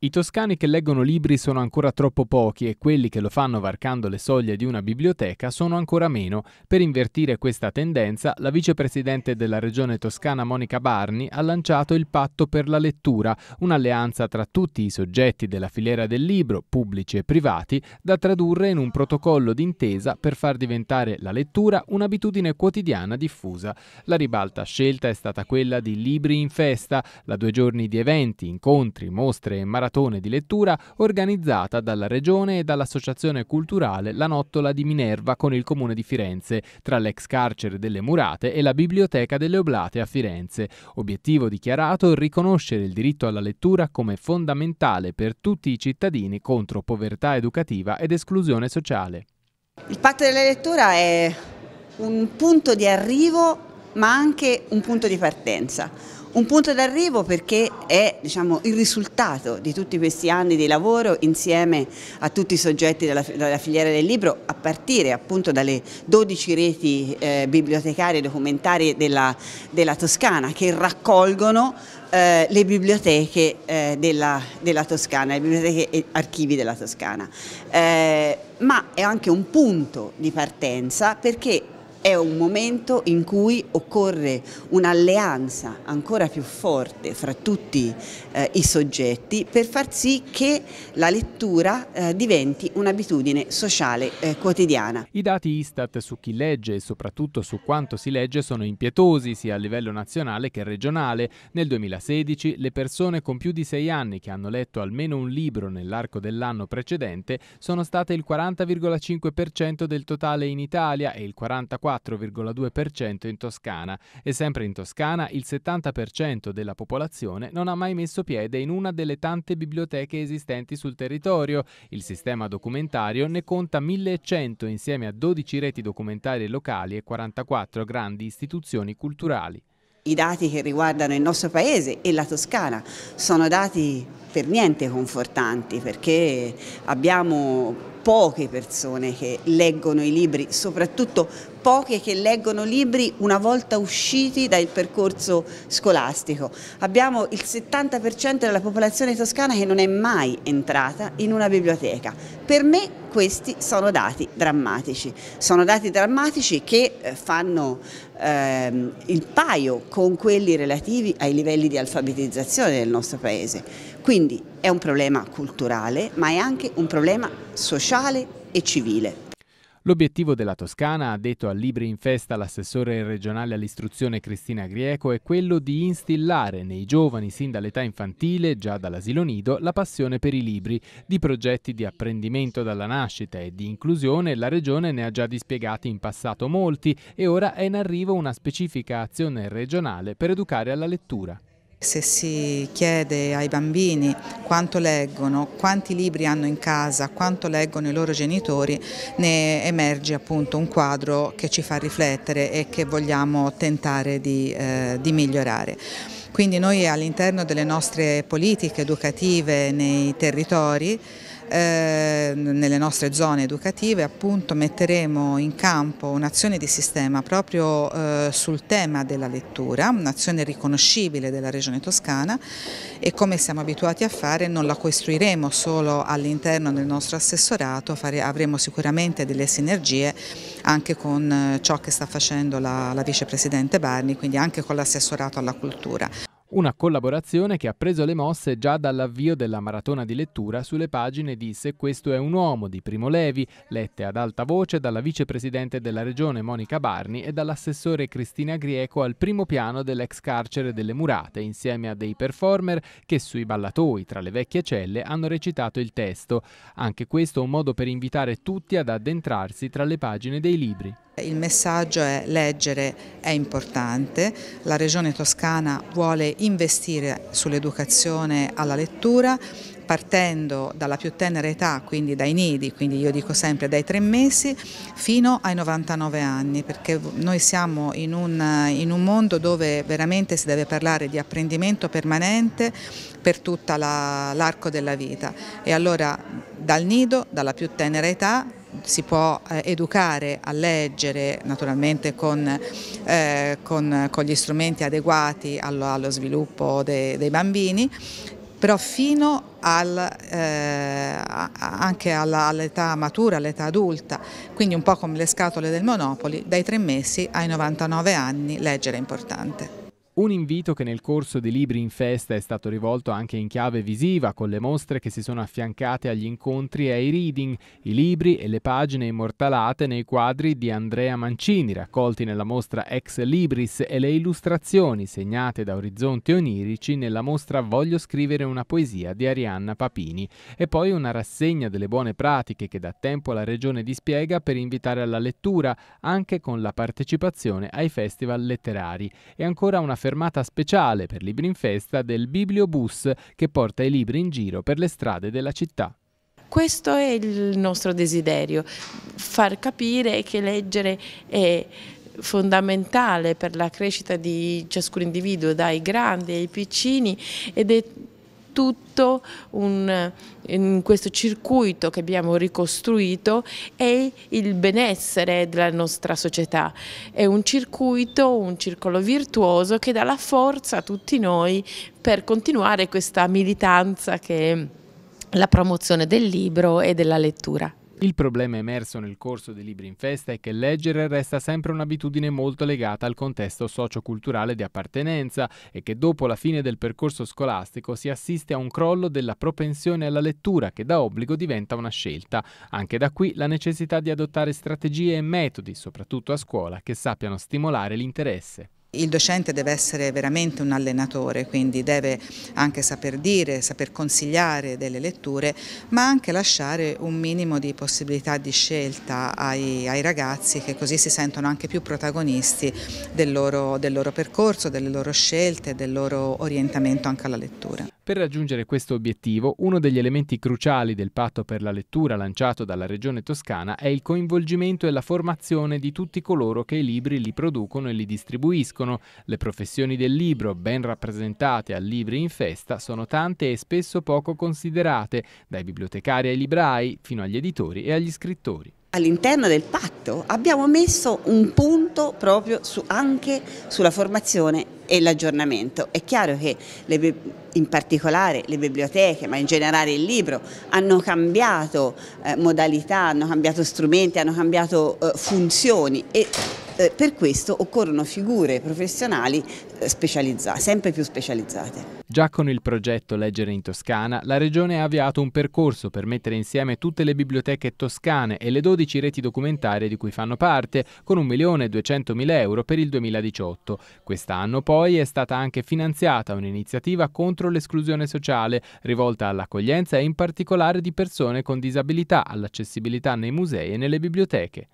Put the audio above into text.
I toscani che leggono libri sono ancora troppo pochi e quelli che lo fanno varcando le soglie di una biblioteca sono ancora meno. Per invertire questa tendenza, la vicepresidente della regione toscana Monica Barni ha lanciato il Patto per la lettura, un'alleanza tra tutti i soggetti della filiera del libro, pubblici e privati, da tradurre in un protocollo d'intesa per far diventare la lettura un'abitudine quotidiana diffusa. La ribalta scelta è stata quella di Libri in Festa, da due giorni di eventi, incontri, mostre e maratone maratone di lettura organizzata dalla Regione e dall'Associazione Culturale La Nottola di Minerva con il Comune di Firenze, tra l'ex carcere delle Murate e la Biblioteca delle Oblate a Firenze. Obiettivo dichiarato riconoscere il diritto alla lettura come fondamentale per tutti i cittadini contro povertà educativa ed esclusione sociale. Il patto della lettura è un punto di arrivo ma anche un punto di partenza un punto d'arrivo perché è diciamo, il risultato di tutti questi anni di lavoro insieme a tutti i soggetti della, della filiera del libro, a partire appunto dalle 12 reti eh, bibliotecarie e documentarie della, della Toscana che raccolgono eh, le biblioteche eh, della, della, Toscana, le biblioteche e archivi della Toscana, eh, ma è anche un punto di partenza perché è un momento in cui occorre un'alleanza ancora più forte fra tutti eh, i soggetti per far sì che la lettura eh, diventi un'abitudine sociale eh, quotidiana. I dati Istat su chi legge e soprattutto su quanto si legge sono impietosi sia a livello nazionale che regionale. Nel 2016 le persone con più di sei anni che hanno letto almeno un libro nell'arco dell'anno precedente sono state il 40,5% del totale in Italia e il 44% 4,2% in Toscana e sempre in Toscana il 70% della popolazione non ha mai messo piede in una delle tante biblioteche esistenti sul territorio. Il sistema documentario ne conta 1100 insieme a 12 reti documentarie locali e 44 grandi istituzioni culturali. I dati che riguardano il nostro paese e la Toscana sono dati per niente confortanti perché abbiamo poche persone che leggono i libri, soprattutto poche che leggono libri una volta usciti dal percorso scolastico. Abbiamo il 70% della popolazione toscana che non è mai entrata in una biblioteca. Per me questi sono dati drammatici, sono dati drammatici che eh, fanno ehm, il paio con quelli relativi ai livelli di alfabetizzazione del nostro paese. Quindi è un problema culturale ma è anche un problema sociale e civile. L'obiettivo della Toscana, ha detto a Libri in Festa l'assessore regionale all'istruzione Cristina Grieco, è quello di instillare nei giovani sin dall'età infantile, già dall'asilo nido, la passione per i libri. Di progetti di apprendimento dalla nascita e di inclusione la regione ne ha già dispiegati in passato molti e ora è in arrivo una specifica azione regionale per educare alla lettura. Se si chiede ai bambini quanto leggono, quanti libri hanno in casa, quanto leggono i loro genitori, ne emerge appunto un quadro che ci fa riflettere e che vogliamo tentare di, eh, di migliorare. Quindi noi all'interno delle nostre politiche educative nei territori Ehm, nelle nostre zone educative appunto metteremo in campo un'azione di sistema proprio eh, sul tema della lettura, un'azione riconoscibile della regione toscana e come siamo abituati a fare non la costruiremo solo all'interno del nostro assessorato, fare, avremo sicuramente delle sinergie anche con eh, ciò che sta facendo la, la vicepresidente Barni, quindi anche con l'assessorato alla cultura. Una collaborazione che ha preso le mosse già dall'avvio della maratona di lettura sulle pagine di Se questo è un uomo di Primo Levi, lette ad alta voce dalla vicepresidente della regione Monica Barni e dall'assessore Cristina Grieco al primo piano dell'ex carcere delle Murate, insieme a dei performer che sui ballatoi tra le vecchie celle hanno recitato il testo. Anche questo un modo per invitare tutti ad addentrarsi tra le pagine dei libri. Il messaggio è leggere è importante, la regione toscana vuole imparare investire sull'educazione alla lettura partendo dalla più tenera età, quindi dai nidi, quindi io dico sempre dai tre mesi, fino ai 99 anni, perché noi siamo in un, in un mondo dove veramente si deve parlare di apprendimento permanente per tutto l'arco la, della vita e allora dal nido, dalla più tenera età, si può eh, educare a leggere naturalmente con, eh, con, con gli strumenti adeguati allo, allo sviluppo de, dei bambini, però fino al, eh, anche all'età all matura, all'età adulta, quindi un po' come le scatole del Monopoli, dai tre mesi ai 99 anni leggere è importante. Un invito che nel corso di Libri in Festa è stato rivolto anche in chiave visiva, con le mostre che si sono affiancate agli incontri e ai reading, i libri e le pagine immortalate nei quadri di Andrea Mancini, raccolti nella mostra Ex Libris, e le illustrazioni segnate da orizzonti onirici nella mostra Voglio scrivere una poesia di Arianna Papini. E poi una rassegna delle buone pratiche che da tempo la Regione dispiega per invitare alla lettura, anche con la partecipazione ai festival letterari. E ancora una fermata fermata speciale per libri in festa del Bibliobus che porta i libri in giro per le strade della città. Questo è il nostro desiderio, far capire che leggere è fondamentale per la crescita di ciascun individuo, dai grandi ai piccini ed è tutto un, in questo circuito che abbiamo ricostruito è il benessere della nostra società. È un circuito, un circolo virtuoso che dà la forza a tutti noi per continuare questa militanza che è la promozione del libro e della lettura. Il problema emerso nel corso dei libri in festa è che leggere resta sempre un'abitudine molto legata al contesto socioculturale di appartenenza e che dopo la fine del percorso scolastico si assiste a un crollo della propensione alla lettura che da obbligo diventa una scelta. Anche da qui la necessità di adottare strategie e metodi, soprattutto a scuola, che sappiano stimolare l'interesse. Il docente deve essere veramente un allenatore, quindi deve anche saper dire, saper consigliare delle letture, ma anche lasciare un minimo di possibilità di scelta ai, ai ragazzi che così si sentono anche più protagonisti del loro, del loro percorso, delle loro scelte, del loro orientamento anche alla lettura. Per raggiungere questo obiettivo, uno degli elementi cruciali del patto per la lettura lanciato dalla Regione Toscana è il coinvolgimento e la formazione di tutti coloro che i libri li producono e li distribuiscono. Le professioni del libro, ben rappresentate a Libri in Festa, sono tante e spesso poco considerate, dai bibliotecari ai librai, fino agli editori e agli scrittori. All'interno del patto abbiamo messo un punto proprio su, anche sulla formazione e l'aggiornamento. È chiaro che le, in particolare le biblioteche, ma in generale il libro, hanno cambiato eh, modalità, hanno cambiato strumenti, hanno cambiato eh, funzioni e eh, per questo occorrono figure professionali eh, specializzate, sempre più specializzate. Già con il progetto Leggere in Toscana, la Regione ha avviato un percorso per mettere insieme tutte le biblioteche toscane e le 12 reti documentarie di cui fanno parte, con 1.200.000 euro per il 2018. Quest'anno poi è stata anche finanziata un'iniziativa contro l'esclusione sociale, rivolta all'accoglienza e in particolare di persone con disabilità, all'accessibilità nei musei e nelle biblioteche.